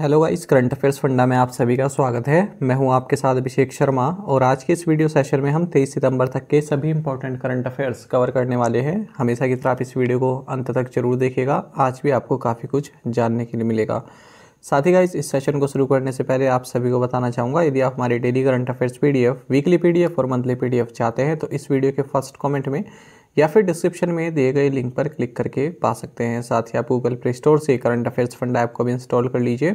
Hello guys current affairs funda में आप सभी का स्वागत है मैं हूं आपके साथ अभिषेक शर्मा और आज के इस वीडियो सेशन में हम 23 सितंबर तक के सभी इंपॉर्टेंट करंट अफेयर्स कवर करने वाले हैं हमेशा की तरह आप इस वीडियो को अंत तक जरूर देखिएगा आज भी आपको काफ़ी कुछ जानने के लिए मिलेगा साथ ही गाइस इस सेशन को शुरू करने से पहले आप सभी को बताना चाहूँगा यदि आप हमारे daily current affairs P weekly P और मंथली पी चाहते हैं तो इस वीडियो के फर्स्ट कॉमेंट में या फिर डिस्क्रिप्शन में दिए गए लिंक पर क्लिक करके पा सकते हैं साथ ही आप गूगल प्ले स्टोर से करंट अफेयर्स फंड ऐप को भी इंस्टॉल कर लीजिए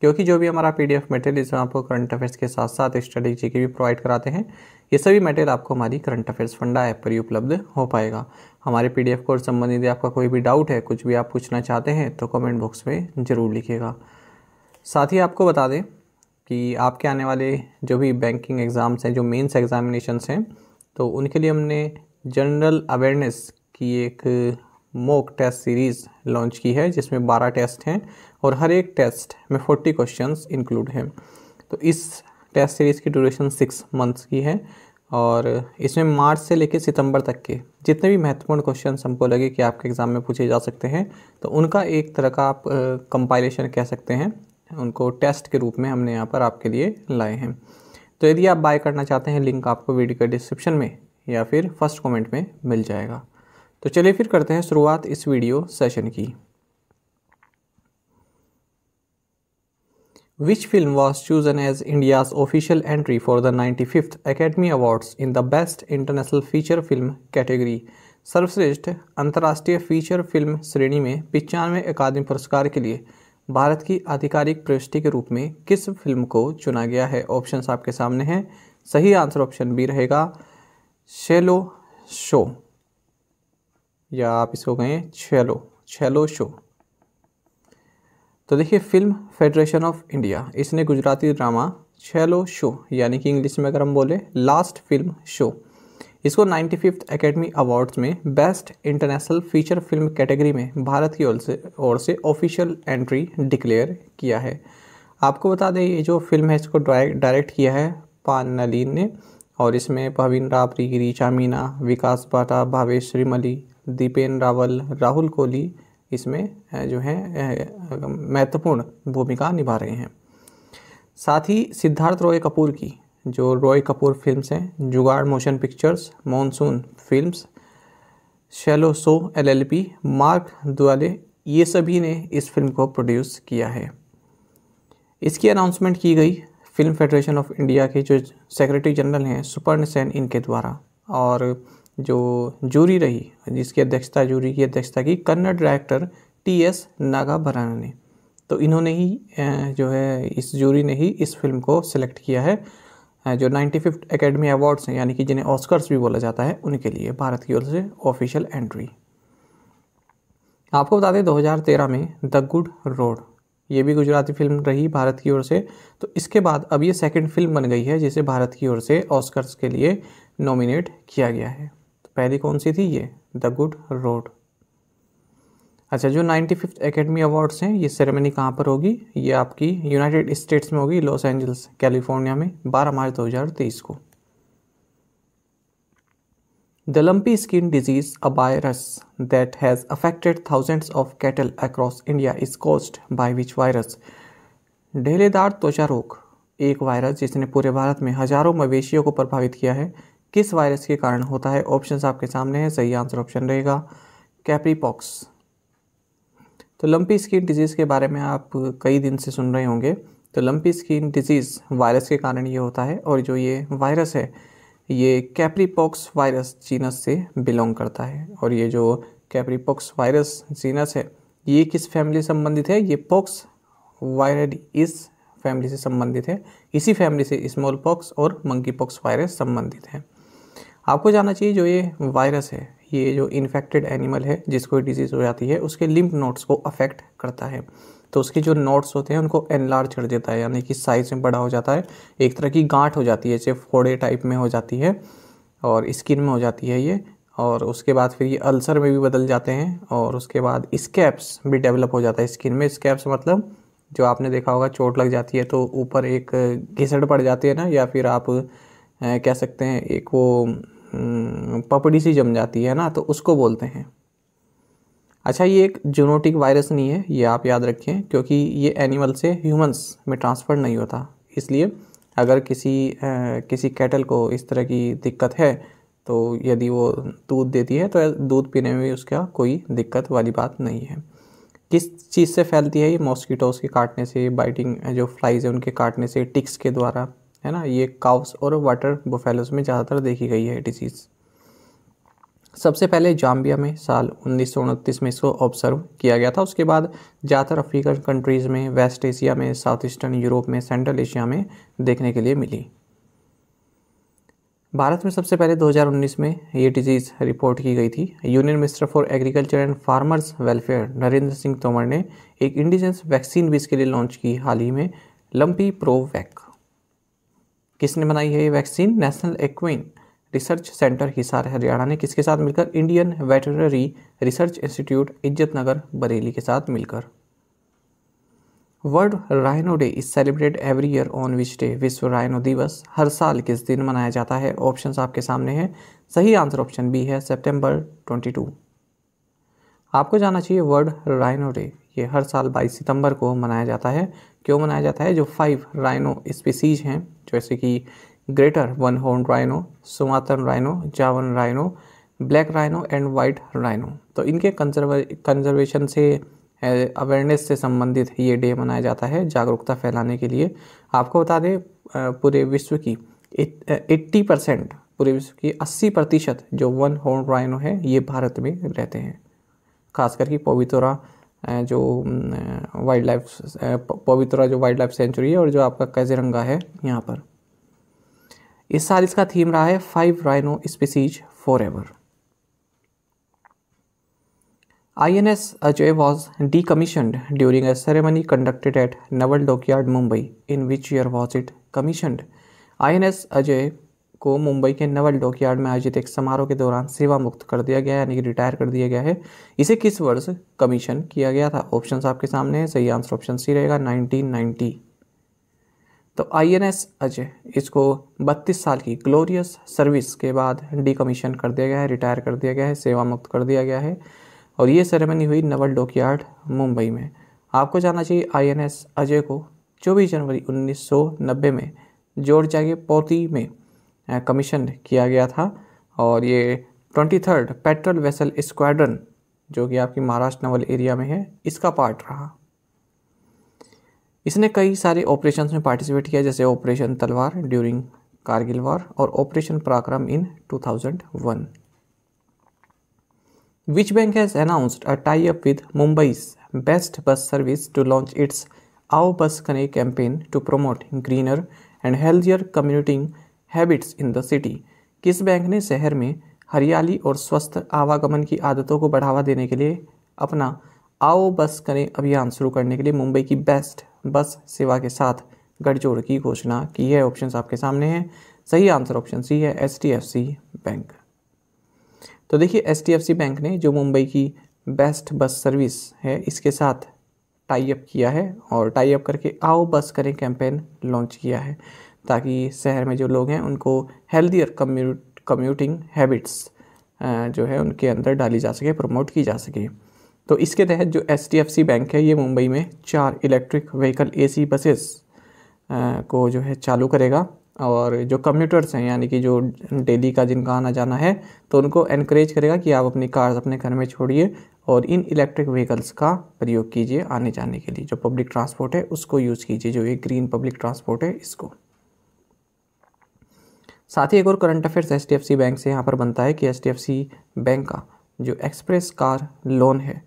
क्योंकि जो भी हमारा पी डी एफ मेटेरियल इसमें आपको करंट अफेयर्स के साथ साथ स्ट्रेटेजी के भी प्रोवाइड कराते हैं ये सभी मटेरियल आपको हमारी करंट अफेयर्स फंडा ऐप पर ही उपलब्ध हो पाएगा हमारे पी डी एफ कोर्स संबंधित आपका कोई भी डाउट है कुछ भी आप पूछना चाहते हैं तो कमेंट बॉक्स में ज़रूर लिखिएगा साथ ही आपको बता दें कि आपके आने वाले जो भी बैंकिंग एग्ज़ाम्स हैं जो मेन्स एग्जामिनेशन हैं तो उनके लिए हमने जनरल अवेयरनेस की एक मोक टेस्ट सीरीज़ लॉन्च की है जिसमें बारह टेस्ट हैं और हर एक टेस्ट में फोर्टी क्वेश्चंस इंक्लूड हैं तो इस टेस्ट सीरीज़ की ड्यूरेशन सिक्स मंथ्स की है और इसमें मार्च से लेकर सितंबर तक के जितने भी महत्वपूर्ण क्वेश्चन हमको लगे कि आपके एग्ज़ाम में पूछे जा सकते हैं तो उनका एक तरह का आप कंपाइलेशन कह सकते हैं उनको टेस्ट के रूप में हमने यहाँ पर आपके लिए लाए हैं तो यदि आप बाय करना चाहते हैं लिंक आपको वीडियो के डिस्क्रिप्शन में या फिर फर्स्ट कमेंट में मिल जाएगा तो चलिए फिर करते हैं शुरुआत इस वीडियो सेशन की film was chosen as India's official entry for the ninety fifth academy awards in the best international feature film category सर्वश्रेष्ठ अंतर्राष्ट्रीय फीचर फिल्म श्रेणी में पिचानवे अकादमी पुरस्कार के लिए भारत की आधिकारिक प्रविष्टि के रूप में किस फिल्म को चुना गया है ऑप्शंस आपके सामने हैं सही आंसर ऑप्शन बी रहेगा शेलो शो या आप इसको कहें छेलो छेलो शो तो देखिए फिल्म फेडरेशन ऑफ इंडिया इसने गुजराती ड्रामा छेलो शो यानी कि इंग्लिश में अगर हम बोले लास्ट फिल्म शो इसको नाइन्टी फिफ्थ अकेडमी अवार्ड्स में best international feature film category में भारत की ओर से से ऑफिशियल एंट्री डिक्लेयर किया है आपको बता दें ये जो फिल्म है इसको डायरेक्ट किया है नलीन ने और इसमें पवीन रापरी रिचा मीना विकास पाटा भावेश श्रीमली दीपेन रावल राहुल कोहली इसमें जो है महत्वपूर्ण भूमिका निभा रहे हैं साथ ही सिद्धार्थ रॉय कपूर की जो रॉय कपूर फिल्म्स हैं Jugaad motion pictures monsoon films Chhello show LLP Marc Duale ये सभी ने इस फिल्म को प्रोड्यूस किया है इसकी अनाउंसमेंट की गई फिल्म फेडरेशन ऑफ इंडिया के जो सेक्रेटरी जनरल हैं सुपर्ण सेन इनके द्वारा और जो जूरी रही जिसकी अध्यक्षता जूरी की अध्यक्षता की Kannada director T S Nagabharana ने तो इन्होंने ही जो है इस जूरी ने ही इस फिल्म को सिलेक्ट किया है जो नाइन्टी फिफ्थ अकेडमी अवार्ड्स हैं यानी कि जिन्हें ऑस्कर्स भी बोला जाता है उनके लिए भारत की ओर से ऑफिशियल एंट्री आपको बता दें 2013 में द गुड रोड ये भी गुजराती फिल्म रही भारत की ओर से तो इसके बाद अब ये सेकंड फिल्म बन गई है जिसे भारत की ओर से ऑस्कर्स के लिए नॉमिनेट किया गया है तो पहली कौन सी थी ये द गुड रोड अच्छा जो नाइन्टी फिफ्थ एकेडमी अवार्ड्स हैं ये सेरेमनी कहाँ पर होगी ये आपकी यूनाइटेड स्टेट्स में होगी लॉस एंजल्स कैलिफोर्निया में बारह मार्च दो को The lumpy skin disease, a virus that has affected thousands of cattle across India, is caused by which virus? ढेलेदार त्वचा रोग एक वायरस जिसने पूरे भारत में हजारों मवेशियों को प्रभावित किया है किस वायरस के कारण होता है ऑप्शन आपके सामने हैं सही आंसर ऑप्शन रहेगा कैप्रीपॉक्स तो लंपी स्किन डिजीज़ के बारे में आप कई दिन से सुन रहे होंगे तो लंपी स्किन डिजीज़ वायरस के कारण ये होता है और जो ये वायरस है ये कैप्रीपॉक्स वायरस जीनस से बिलोंग करता है और ये जो कैप्रीपॉक्स वायरस जीनस है ये किस फैमिली से संबंधित है ये पॉक्स वायरड इस फैमिली से संबंधित है इसी फैमिली से स्मॉल पॉक्स और मंकी पॉक्स वायरस संबंधित है आपको जानना चाहिए जो ये वायरस है ये जो इन्फेक्टेड एनिमल है जिसको डिजीज़ हो जाती है उसके लिम्फ नोट्स को अफेक्ट करता है तो उसके जो नोट्स होते हैं उनको एनलार्ज कर देता है यानी कि साइज में बड़ा हो जाता है एक तरह की गांठ हो जाती है जैसे फोड़े टाइप में हो जाती है और स्किन में हो जाती है ये और उसके बाद फिर ये अल्सर में भी बदल जाते हैं और उसके बाद स्कैप्स भी डेवलप हो जाता है स्किन में स्कैप्स मतलब जो आपने देखा होगा चोट लग जाती है तो ऊपर एक घिसड़ पड़ जाती है ना या फिर आप कह सकते हैं एक वो पपड़ी सी जम जाती है ना तो उसको बोलते हैं अच्छा ये एक जूनोटिक वायरस नहीं है ये आप याद रखें क्योंकि ये एनिमल से ह्यूमंस में ट्रांसफ़र नहीं होता इसलिए अगर किसी आ, किसी कैटल को इस तरह की दिक्कत है तो यदि वो दूध देती है तो दूध पीने में भी उसका कोई दिक्कत वाली बात नहीं है किस चीज़ से फैलती है ये मॉस्किटोज़ के काटने से बाइटिंग जो फ्लाइज है उनके काटने से टिक्स के द्वारा है ना ये काउस और वाटर बोफेलोस में ज़्यादातर देखी गई है डिसीज़ सबसे पहले जाम्बिया में साल उन्नीस में इसको ऑब्जर्व किया गया था उसके बाद ज़्यादातर अफ्रीकन कंट्रीज़ में वेस्ट एशिया में साउथ ईस्टर्न यूरोप में सेंट्रल एशिया में देखने के लिए मिली भारत में सबसे पहले 2019 में ये डिजीज़ रिपोर्ट की गई थी union minister for agriculture and farmers welfare Narendra Singh Tomar ने एक इंडिजेंस वैक्सीन भी इसके लिए लॉन्च की हाल ही में लंपी प्रोवैक किसने बनाई है ये vaccine national equine research centre Hisar Haryana ने किसके साथ मिलकर इंडियन वेटररी रिसर्च इंस्टीट्यूट इज्जत नगर बरेली के साथ मिलकर world rhino day is celebrate every year on which day विश्व राइनो दिवस हर साल किस दिन मनाया जाता है ऑप्शन आपके सामने हैं सही आंसर ऑप्शन बी है सितंबर 22 आपको जाना चाहिए वर्ल्ड राइनो डे ये हर साल 22 सितंबर को मनाया जाता है क्यों मनाया जाता है जो फाइव राइनो स्पीसीज हैं जैसे कि greater one horned rhino, Sumatran rhino, Javan rhino, black rhino and white rhino तो इनके कंजर्वेशन से अवेयरनेस से संबंधित ये डे मनाया जाता है जागरूकता फैलाने के लिए आपको बता दें पूरे विश्व की एट्टी परसेंट पूरे विश्व की अस्सी प्रतिशत जो वन हॉर्न राइनो है ये भारत में रहते हैं खास करके पवित्रा जो वाइल्ड लाइफ पवित्रा जो वाइल्ड लाइफ सेंचुरी है और जो आपका कैजरंगा है यहाँ पर इस साल इसका थीम रहा है five rhino species forever I N S Ajay was decommissioned during a ceremony conducted at naval dockyard Mumbai in which year was it commissioned? I N S Ajay को मुंबई के नवल डॉकयार्ड में आयोजित एक समारोह के दौरान सेवा मुक्त कर दिया गया यानी कि रिटायर कर दिया गया है इसे किस वर्ष कमीशन किया गया था ऑप्शन आपके सामने सही आंसर ऑप्शन सी रहेगा नाइनटीन नाइनटी तो आईएनएस अजय इसको 32 साल की ग्लोरियस सर्विस के बाद डिकमीशन कर दिया गया है रिटायर कर दिया गया है सेवा मुक्त कर दिया गया है और ये सेरेमनी हुई नवल डोकयार्ड मुंबई में आपको जाना चाहिए आईएनएस अजय को चौबीस जनवरी 1990 में जोड़ जागे पोती में कमीशन किया गया था और ये twenty third patrol vessel squadron जो कि आपकी महाराष्ट्र नवल एरिया में है इसका पार्ट रहा इसने कई सारे ऑपरेशन में पार्टिसिपेट किया जैसे operation Talwar during Kargil war और operation Parakram in 2001 which bank has announced a tie up with Mumbai BEST bus service to launch its Aao bus connect campaign to promote greener and healthier commuting habits in the city किस bank ने शहर में हरियाली और स्वस्थ आवागमन की आदतों को बढ़ावा देने के लिए अपना आओ बस करें अभियान शुरू करने के लिए मुंबई की बेस्ट बस सेवा के साथ गठजोड़ की घोषणा की है ऑप्शन आपके सामने हैं सही आंसर ऑप्शन सी है एच बैंक तो देखिए एच बैंक ने जो मुंबई की बेस्ट बस सर्विस है इसके साथ टाई अप किया है और टाई अप करके आओ बस करें कैंपेन लॉन्च किया है ताकि शहर में जो लोग हैं उनको हेल्दियर कम्यूट कम्यूटिंग हैबिट्स जो है उनके अंदर डाली जा सके प्रमोट की जा सके तो इसके तहत जो एच बैंक है ये मुंबई में चार इलेक्ट्रिक व्हीकल एसी बसेस को जो है चालू करेगा और जो कम्यूटर्स हैं यानी कि जो डेली का जिनका आना जाना है तो उनको इनक्रेज करेगा कि आप अपनी कार्स अपने घर में छोड़िए और इन इलेक्ट्रिक व्हीकल्स का प्रयोग कीजिए आने जाने के लिए जो पब्लिक ट्रांसपोर्ट है उसको यूज़ कीजिए जो ये ग्रीन पब्लिक ट्रांसपोर्ट है इसको साथ ही एक और करंट अफेयर्स एच बैंक से यहाँ पर बनता है कि एच बैंक का जो एक्सप्रेस कार लोन है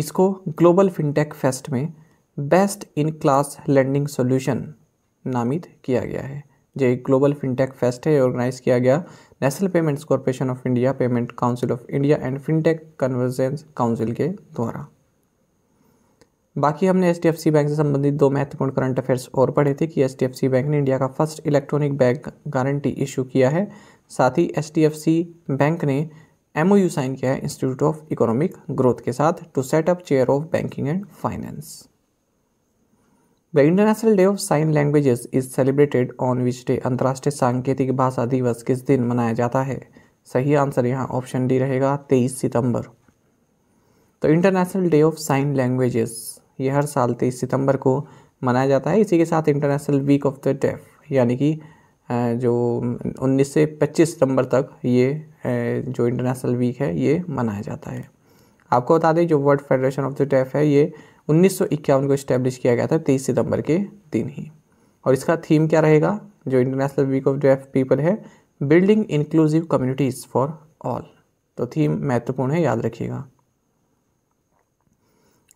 इसको ग्लोबल फिनटेक फेस्ट में best in class lending solution नामित किया गया है जो एक ग्लोबल फिनटेक फेस्ट है ऑर्गेनाइज किया गया national payments corporation of India payment council of India and fintech convergence council के द्वारा बाकी हमने एच बैंक से संबंधित दो महत्वपूर्ण करंट अफेयर्स और पढ़े थे कि एच बैंक ने इंडिया का first electronic bank guarantee issue किया है साथ ही एच बैंक ने एमओयू साइन किया है इंस्टीट्यूट ऑफ इकोनॉमिक ग्रोथ के साथ to set up chair of banking and finance the international day of sign languages is celebrated on which day अंतर्राष्ट्रीय सांकेतिक भाषा दिवस किस दिन मनाया जाता है सही आंसर यहाँ ऑप्शन डी रहेगा तेईस सितंबर तो international day of sign languages ये हर साल तेईस सितंबर को मनाया जाता है इसी के साथ international week of the deaf यानी कि जो 19 से 25 सितंबर तक ये जो इंटरनेशनल वीक है ये मनाया जाता है आपको बता दें जो world federation of the deaf है ये उन्नीस को इस्टेब्लिश किया गया था तेईस सितंबर के दिन ही और इसका थीम क्या रहेगा जो international week of deaf people है building inclusive communities for all तो थीम महत्वपूर्ण है याद रखिएगा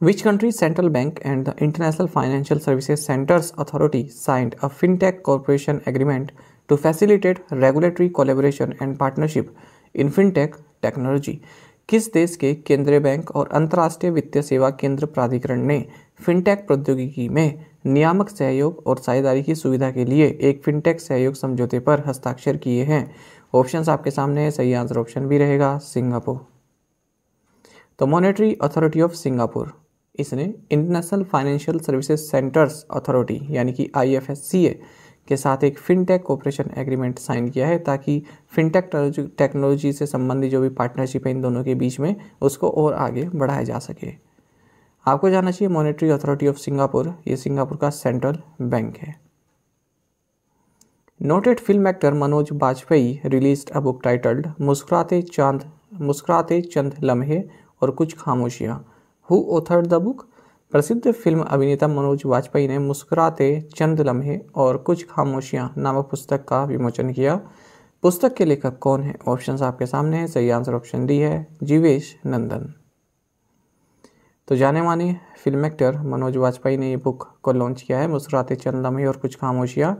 which country central bank and the international financial services centres authority signed a fintech corporation agreement to facilitate regulatory collaboration and partnership in fintech technology किस देश के केंद्रीय बैंक और अंतर्राष्ट्रीय वित्तीय सेवा केंद्र प्राधिकरण ने फिनटेक प्रौद्योगिकी में नियामक सहयोग और साझेदारी की सुविधा के लिए एक फिनटेक सहयोग समझौते पर हस्ताक्षर किए हैं ऑप्शन आपके सामने है सही आंसर ऑप्शन भी रहेगा सिंगापुर तो मॉनेटरी अथॉरिटी ऑफ सिंगापुर इसने international financial services centres authority यानी कि आई के साथ एक फिनटेक कोऑपरेशन एग्रीमेंट साइन किया है ताकि फिनटेक टेक्नोलॉजी से संबंधित जो भी पार्टनरशिप है इन दोनों के बीच में उसको और आगे बढ़ाया जा सके आपको जानना चाहिए मॉनेटरी अथॉरिटी ऑफ सिंगापुर ये सिंगापुर का सेंट्रल बैंक है noted film actor Manoj Bajpayee release a book titled Muskurate Chaand Muskurate Chand Lamhe Aur Kuch Khamoshiyan who authored the book प्रसिद्ध फिल्म अभिनेता मनोज वाजपेयी ने मुस्कुराते चंद लम्हे और कुछ खामोशियां नामक पुस्तक का विमोचन किया पुस्तक के लेखक कौन है ऑप्शन आपके सामने है सही आंसर ऑप्शन डी है जीवेश नंदन तो जाने माने फिल्म एक्टर मनोज वाजपेयी ने ये बुक को लॉन्च किया है मुस्कुराते Chand Lamhe Aur Kuch Khamoshiyan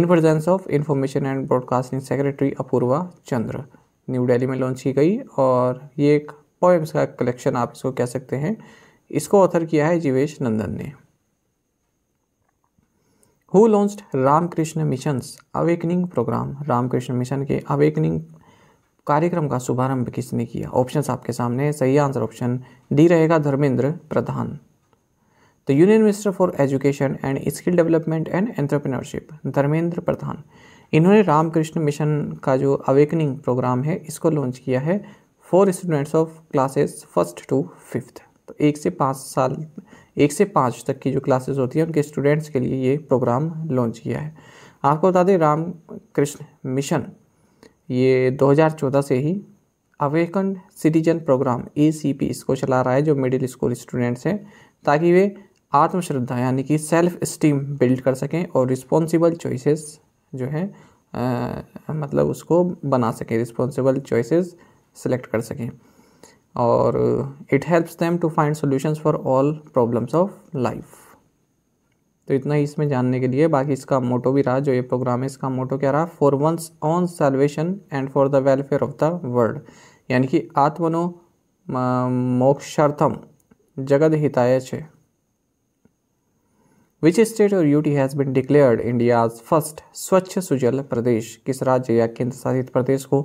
in presence of information and broadcasting secretary Apurva Chandra new Delhi में लॉन्च की गई और ये एक पोएम्स का कलेक्शन आप इसको कह सकते हैं इसको ऑथर किया है जीवेश नंदन ने who launched Ramakrishna mission's awakening program Ramakrishna mission के अवेकनिंग कार्यक्रम का शुभारंभ किसने किया ऑप्शंस आपके सामने सही आंसर ऑप्शन डी रहेगा Dharmendra Pradhan the union minister for education and skill development and entrepreneurship Dharmendra Pradhan इन्होंने रामकृष्ण मिशन का जो अवेकनिंग प्रोग्राम है इसको लॉन्च किया है for students of classes first to fifth एक से पाँच साल एक से पाँच तक की जो क्लासेस होती हैं उनके स्टूडेंट्स के लिए ये प्रोग्राम लॉन्च किया है आपको बता दें राम कृष्ण मिशन ये 2014 से ही अवेकन सिटीजन प्रोग्राम ए इसको चला रहा है जो मिडिल स्कूल स्टूडेंट्स हैं ताकि वे आत्मश्रद्धा यानी कि सेल्फ इस्टीम बिल्ड कर सकें और रिस्पॉन्सिबल चॉइसेस जो हैं मतलब उसको बना सकें रिस्पॉन्सिबल चॉइसेस सेलेक्ट कर सकें और it helps them to find solutions for all problems of life तो इतना ही इसमें जानने के लिए बाकी इसका मोटो भी रहा जो ये प्रोग्राम है इसका मोटो क्या रहा for one's own salvation and for the welfare of the world यानी कि आत्मनो मोक्षार्थम जगद हिताय छे विच स्टेट और UT has been declared India's first Swachh Sujal प्रदेश किस राज्य या केंद्र शासित प्रदेश को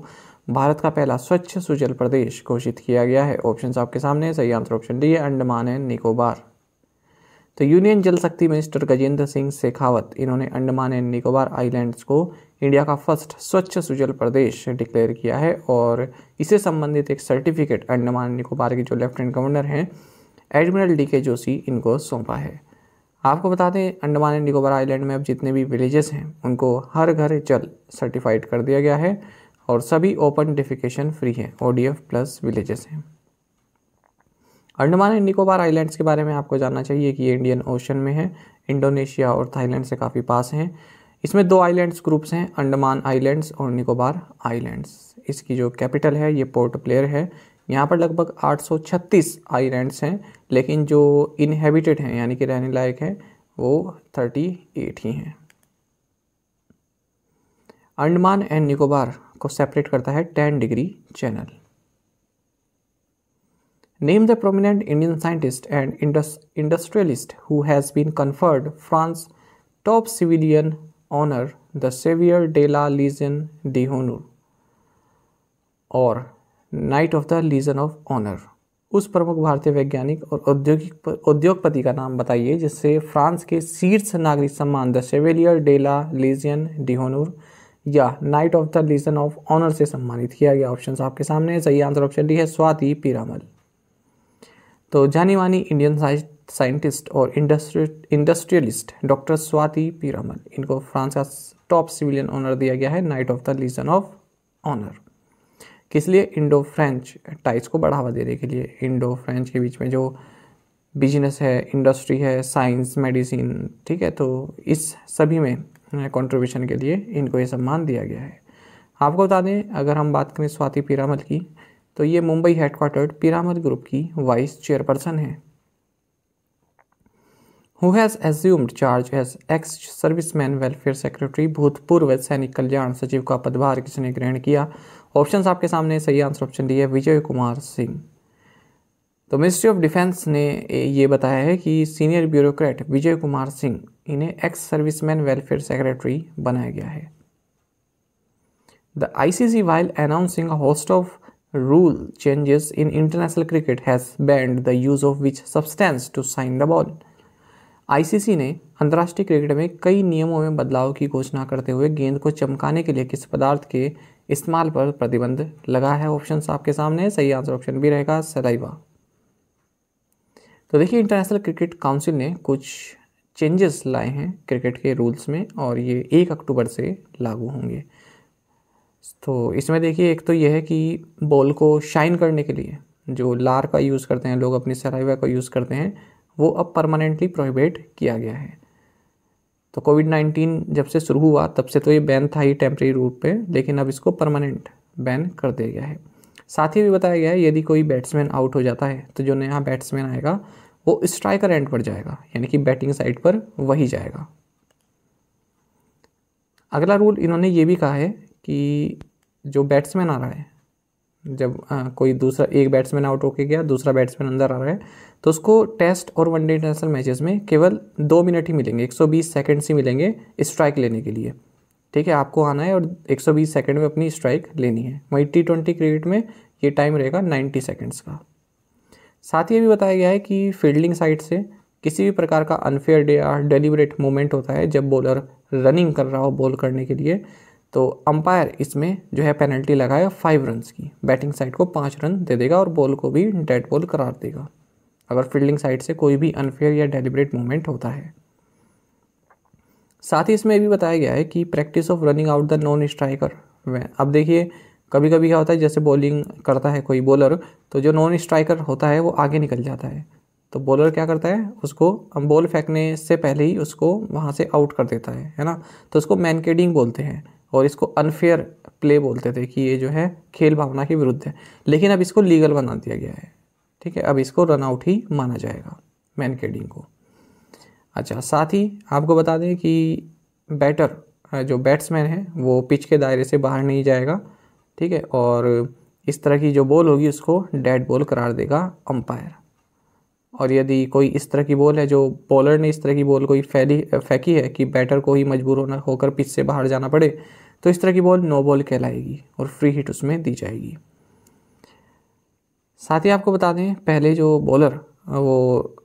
भारत का पहला स्वच्छ सुजल प्रदेश घोषित किया गया है ऑप्शन आपके सामने सही आंसर ऑप्शन डी है अंडमान एंड निकोबार तो यूनियन जल शक्ति मिनिस्टर गजेंद्र सिंह शेखावत इन्होंने अंडमान एंड निकोबार आइलैंड्स को इंडिया का फर्स्ट स्वच्छ सुजल प्रदेश डिक्लेयर किया है और इससे संबंधित एक सर्टिफिकेट अंडमान निकोबार के जो लेफ्टिनेंट गवर्नर हैं एडमिरल डी के जोशी इनको सौंपा है आपको बता दें अंडमान एंड निकोबार आइलैंड में अब जितने भी विलेजेस हैं उनको हर घर जल सर्टिफाइड कर दिया गया है और सभी ओपन डिफिकेशन फ्री हैं ओ प्लस विलेजेस हैं अंडमान एंड निकोबार आइलैंड्स के बारे में आपको जानना चाहिए कि ये इंडियन ओशन में है इंडोनेशिया और थाईलैंड से काफ़ी पास हैं इसमें दो आइलैंड्स ग्रुप्स हैं अंडमान आइलैंड्स और निकोबार आइलैंड्स इसकी जो कैपिटल है ये पोर्ट प्लेयर है यहाँ पर लगभग 836 आइलैंड्स हैं लेकिन जो इनहेबिटेड हैं यानी कि रहने लायक हैं वो 38 ही हैं अंडमान एंड निकोबार को सेपरेट करता है 10 degree channel name the prominent Indian scientist and industrialist who has been conferred France top civilian honour the chevalier de la legion d'honneur और knight of the legion of honour उस प्रमुख भारतीय वैज्ञानिक और औद्योगिक उद्योगपति का नाम बताइए जिससे फ्रांस के शीर्ष नागरिक सम्मान द सेवेलियर डेला लीजियन डिहोनूर या knight of the legion of honour से सम्मानित किया गया ऑप्शन आपके सामने है सही आंसर ऑप्शन डी है स्वाति पीरामल तो जानी मानी इंडियन साइंटिस्ट और इंडस्ट्रियलिस्ट डॉक्टर स्वाति पीरामल इनको फ्रांस का टॉप सिविलियन ऑनर दिया गया है knight of the legion of honour किस लिए इंडो फ्रेंच टाइज को बढ़ावा देने के लिए इंडो फ्रेंच के बीच में जो बिजनेस है इंडस्ट्री है साइंस मेडिसिन ठीक है तो इस सभी में कंट्रीब्यूशन के लिए इनको ये सम्मान दिया गया है आपको बता दें अगर हम बात करें स्वाति पीरामल की तो ये मुंबई हेडक्वार्टर्ड पीरामल ग्रुप की वाइस चेयरपर्सन है who has assumed charge as ex serviceman welfare secretary भूतपूर्व सैनिक कल्याण सचिव का पदभार किसने ग्रहण किया ऑप्शन आपके सामने सही आंसर ऑप्शन डी है विजय कुमार सिंह तो मिनिस्ट्री ऑफ डिफेंस ने ये बताया है कि सीनियर ब्यूरोक्रेट विजय कुमार सिंह इन्हें एक्स सर्विसमैन वेलफेयर सेक्रेटरी बनाया गया है the ICC while announcing a host of rule changes in international cricket has banned the use of which substance to sign the ball ICC ने अंतर्राष्ट्रीय क्रिकेट में कई नियमों में बदलाव की घोषणा करते हुए गेंद को चमकाने के लिए किस पदार्थ के इस्तेमाल पर प्रतिबंध लगा है ऑप्शन आपके सामने सही आंसर ऑप्शन भी रहेगा सलाइवा तो देखिए इंटरनेशनल क्रिकेट काउंसिल ने कुछ चेंजेस लाए हैं क्रिकेट के रूल्स में और ये एक अक्टूबर से लागू होंगे तो इसमें देखिए एक तो यह है कि बॉल को शाइन करने के लिए जो लार का यूज़ करते हैं लोग अपनी सराइवा का यूज़ करते हैं वो अब परमानेंटली प्रोहिबिट किया गया है तो कोविड नाइन्टीन जब से शुरू हुआ तब से तो ये बैन था ही टेम्प्रेरी रूप पे लेकिन अब इसको परमानेंट बैन कर दिया गया है साथ ही भी बताया गया है यदि कोई बैट्समैन आउट हो जाता है तो जो नया बैट्समैन आएगा वो स्ट्राइकर एंड पर जाएगा यानी कि बैटिंग साइड पर वही जाएगा अगला रूल इन्होंने ये भी कहा है कि जो बैट्समैन आ रहा है जब आ, कोई दूसरा एक बैट्समैन आउट होके गया दूसरा बैट्समैन अंदर आ रहा है तो उसको टेस्ट और वनडे इंटरनेशनल मैचेस में केवल दो मिनट ही मिलेंगे 120 सेकंड्स ही मिलेंगे स्ट्राइक लेने के लिए ठीक है आपको आना है और 120 सेकंड में अपनी स्ट्राइक लेनी है वहीं टी ट्वेंटी क्रिकेट में ये टाइम रहेगा नाइन्टी सेकेंड्स का साथ ही भी बताया गया है कि फील्डिंग साइड से किसी भी प्रकार का अनफेयर डे या डेलीबरेट मोमेंट होता है जब बॉलर रनिंग कर रहा हो बॉल करने के लिए तो अंपायर इसमें जो है पेनल्टी लगाए फाइव रन की बैटिंग साइड को पाँच रन दे देगा और बॉल को भी डेड बॉल करार देगा अगर फील्डिंग साइड से कोई भी अनफेयर या डेलिब्रेट मूवमेंट होता है साथ ही इसमें भी बताया गया है कि practice of running out the non striker अब देखिए कभी कभी क्या होता है जैसे बॉलिंग करता है कोई बॉलर तो जो नॉन स्ट्राइकर होता है वो आगे निकल जाता है तो बॉलर क्या करता है उसको बॉल फेंकने से पहले ही उसको वहाँ से आउट कर देता है है ना तो उसको मैनकेडिंग बोलते हैं और इसको अनफेयर प्ले बोलते थे कि ये जो है खेल भावना के विरुद्ध है लेकिन अब इसको लीगल बना दिया गया है ठीक है अब इसको रन आउट ही माना जाएगा मैन केडिंग को अच्छा साथ ही आपको बता दें कि बैटर जो बैट्समैन है वो पिच के दायरे से बाहर नहीं जाएगा ठीक है और इस तरह की जो बॉल होगी उसको डेड बॉल करार देगा अंपायर और यदि कोई इस तरह की बॉल है जो बॉलर ने इस तरह की बॉल कोई फैली फेंकी है कि बैटर को ही मजबूर होना होकर पिच से बाहर जाना पड़े तो इस तरह की बॉल नो बॉल कहलाएगी और फ्री हिट उसमें दी जाएगी साथ ही आपको बता दें पहले जो बॉलर वो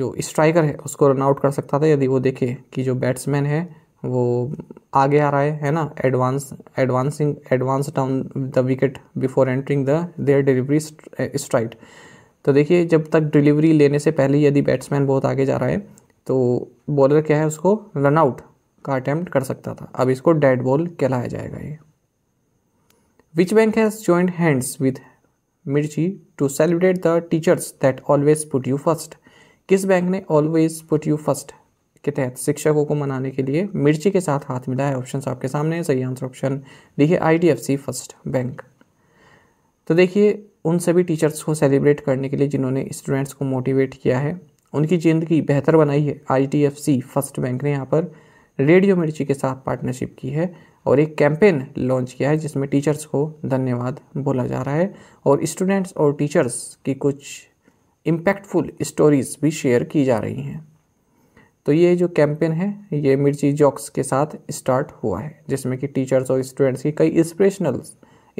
जो स्ट्राइकर है उसको रन आउट कर सकता था यदि वो देखे कि जो बैट्समैन है वो आगे आ रहा है है ना advance advancing advance down the wicket before entering the their delivery stride तो देखिए जब तक डिलीवरी लेने से पहले यदि बैट्समैन बहुत आगे जा रहा है तो बॉलर क्या है उसको रन आउट का अटैम्प्ट कर सकता था अब इसको डेड बॉल कहलाया जाएगा ये which bank has joined hands with Mirchi to celebrate the teachers that always put you first किस बैंक ने ऑलवेज पुट यू फर्स्ट के तहत शिक्षकों को मनाने के लिए मिर्ची के साथ हाथ मिलाया ऑप्शन आपके सामने सही आंसर ऑप्शन देखिए आई फर्स्ट बैंक तो देखिए उन सभी टीचर्स को सेलिब्रेट करने के लिए जिन्होंने स्टूडेंट्स को मोटिवेट किया है उनकी ज़िंदगी बेहतर बनाई है आई फर्स्ट बैंक ने यहाँ पर रेडियो मिर्ची के साथ पार्टनरशिप की है और एक कैंपेन लॉन्च किया है जिसमें टीचर्स को धन्यवाद बोला जा रहा है और स्टूडेंट्स और टीचर्स की कुछ इम्पैक्टफुल स्टोरीज़ भी शेयर की जा रही हैं तो ये जो कैंपेन है ये मिर्ची जॉक्स के साथ स्टार्ट हुआ है जिसमें कि टीचर्स और स्टूडेंट्स की कई इंस्परेशनल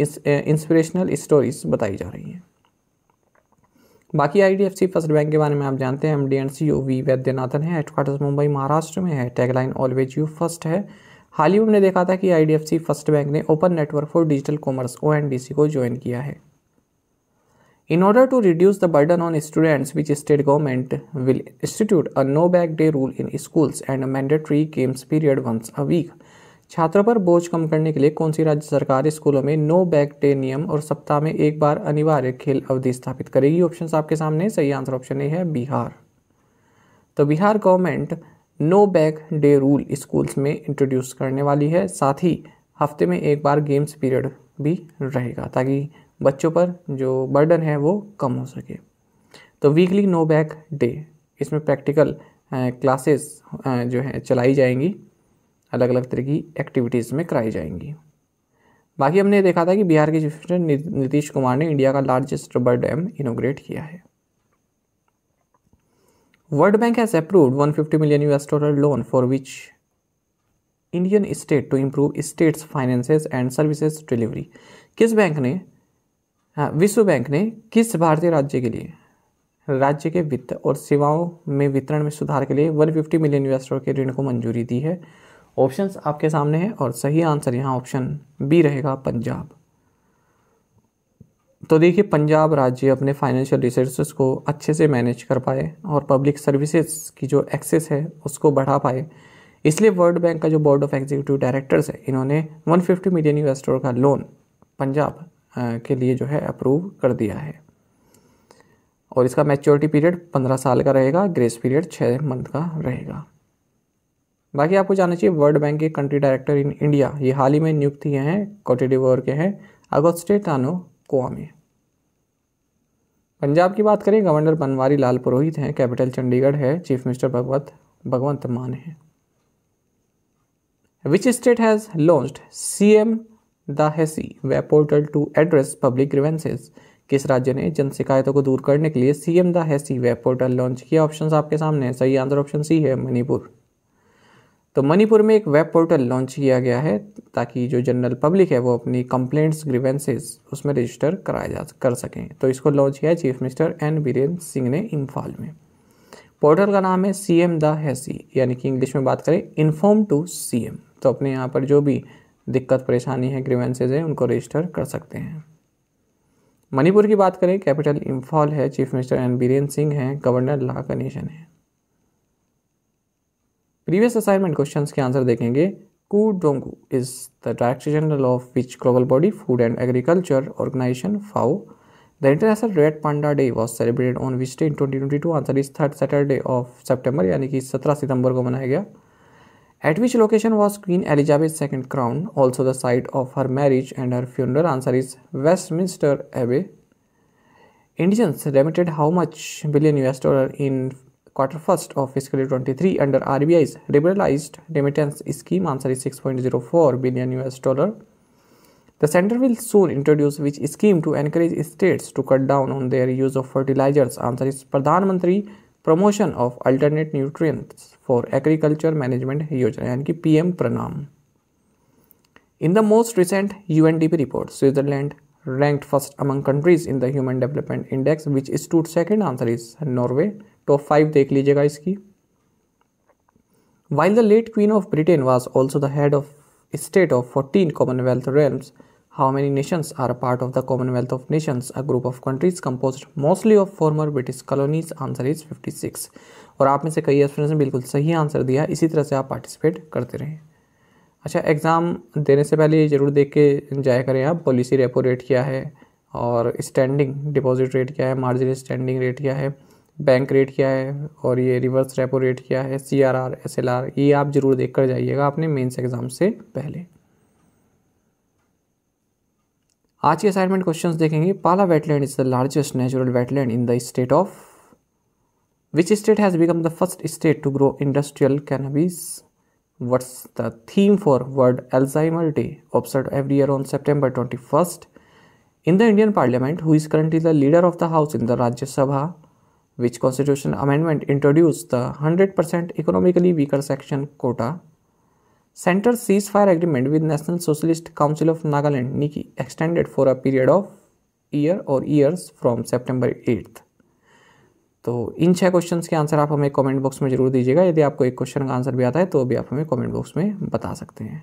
इंस्पिरेशनल स्टोरीज बताई जा रही हैं बाकी आईडीएफसी फर्स्ट बैंक के बारे में आप जानते हैं M D and C O V Vaidyanathan है हेडक्वार्टर्स मुंबई महाराष्ट्र में है टैगलाइन ऑलवेज यू फर्स्ट है हाल ही में हमने देखा था कि आईडीएफसी फर्स्ट बैंक ने open network for digital commerce O को ज्वाइन किया है in order to reduce the burden on students which state government will institute a no bag day rule in schools and a mandatory games period once a week. छात्रों पर बोझ कम करने के लिए कौन सी राज्य सरकार स्कूलों में नो बैक डे नियम और सप्ताह में एक बार अनिवार्य खेल अवधि स्थापित करेगी ऑप्शन आपके सामने सही आंसर ऑप्शन ए है बिहार तो Bihar government no bag day rule schools में इंट्रोड्यूस करने वाली है साथ ही हफ्ते में एक बार गेम्स पीरियड भी रहेगा ताकि बच्चों पर जो बर्डन है वो कम हो सके तो वीकली नो बैक डे इसमें प्रैक्टिकल क्लासेस जो है चलाई जाएंगी अलग अलग तरह की एक्टिविटीज़ में कराई जाएंगी बाकी हमने देखा था कि बिहार के चीफ मिनिस्टर नीतीश कुमार ने इंडिया का लार्जेस्ट रबर डैम इनोग्रेट किया है world bank has approved 150 million US dollar loan for which Indian state to improve states finances and services delivery किस बैंक ने हाँ, विश्व बैंक ने किस भारतीय राज्य के लिए राज्य के वित्त और सेवाओं में वितरण में सुधार के लिए 150 मिलियन यूएस डॉलर के ऋण को मंजूरी दी है ऑप्शंस आपके सामने हैं और सही आंसर यहाँ ऑप्शन बी रहेगा पंजाब तो देखिए पंजाब राज्य अपने फाइनेंशियल रिसोर्सेज को अच्छे से मैनेज कर पाए और पब्लिक सर्विसेज की जो एक्सेस है उसको बढ़ा पाए इसलिए वर्ल्ड बैंक का जो बोर्ड ऑफ एग्जीक्यूटिव डायरेक्टर्स है इन्होंने 150 मिलियन यूएस डॉलर का लोन पंजाब के लिए जो है अप्रूव कर दिया है और इसका मैच्योरिटी पीरियड 15 साल का रहेगा ग्रेस पीरियड 6 मंथ का रहेगा बाकी आपको जानना चाहिए वर्ल्ड बैंक के कंट्री डायरेक्टर इन इंडिया ये हाल ही में नियुक्त किए हैं कोटेडिवोर के हैं अगोस्टे तानो कोआ में पंजाब की बात करें गवर्नर बनवारी लाल पुरोहित हैं कैपिटल चंडीगढ़ है चीफ मिनिस्टर भगवत भगवंत मान है which state has launched C M the web portal to address public grievances किस राज्य ने जन शिकायतों को दूर करने के लिए CM the web portal launch किया ऑप्शंस आपके सामने सही आंसर ऑप्शन सी है मणिपुर तो मणिपुर में एक वेब पोर्टल लॉन्च किया गया है ताकि जो जनरल पब्लिक है वो अपनी कंप्लेंट्स ग्रीवेंसेज उसमें रजिस्टर कराया जा कर सकें तो इसको लॉन्च किया है chief minister N Virendra Singh ने इम्फाल में पोर्टल का नाम है सी एम द हैसी यानी कि इंग्लिश में बात करें इन्फॉर्म टू सी एम तो अपने यहाँ पर जो भी दिक्कत परेशानी है ग्रीवेंसेज हैं उनको रजिस्टर कर सकते हैं मणिपुर की बात करें कैपिटल इम्फॉल है chief minister N Biren Singh हैं गवर्नर ला कनेशन है प्रीवियस असाइनमेंट क्वेश्चन के आंसर देखेंगे Qu Dongyu is the director general of which global body food and agriculture organization FAO the international red panda day was celebrated on which day in twenty twenty two answer is third Saturday of September यानी कि सत्रह सितंबर को मनाया गया At which location was Queen Elizabeth's II crowned? Also the site of her marriage and her funeral. Answer is Westminster Abbey. Indians remitted how much billion US dollar in quarter first of fiscal year 23 under RBI's liberalized remittance scheme answer is 6.04 billion US dollar. The center will soon introduce which scheme to encourage states to cut down on their use of fertilizers answer is Pradhan Mantri promotion of alternate nutrients for agriculture management yojana yani pm pranam in the most recent undp report switzerland ranked first among countries in the human development index which stood second answer is norway top five देख लीजिएगा इसकी while the late queen of Britain was also the head of state of fourteen commonwealth realms. How many nation are part of the commonwealth of nation a group of countries countries mostly of former British colonies answer is fifty six और आप में से कई students ने बिल्कुल सही answer दिया इसी तरह से आप पार्टिसिपेट करते रहें अच्छा एग्ज़ाम देने से पहले ज़रूर देख के जाया करें आप पॉलिसी रेपो रेट क्या है और स्टैंडिंग डिपॉजिट रेट क्या है मार्जिन स्टैंडिंग रेट क्या है बैंक रेट क्या है और ये रिवर्स रेपो रेट क्या है C R R S L R ये आप ज़रूर देख कर जाइएगा अपने मेन्स एग्ज़ाम से पहले आज के असाइनमेंट क्वेश्चंस देखेंगे Pala wetland is the largest natural wetland in the state of which state has become the first state to grow industrial cannabis what's the theme for world Alzheimer day observed every year on September twenty first in the Indian parliament who is currently the leader of the house in the Rajya Sabha which constitution amendment introduced the 100% economically weaker section quota center ceasefire agreement with national socialist council of nagaland niki extended for a period of year or years from september 8th तो इन छह questions के answer आप हमें comment box में जरूर दीजिएगा यदि आपको एक क्वेश्चन का आंसर भी आता है तो अभी आप हमें कमेंट बॉक्स में बता सकते हैं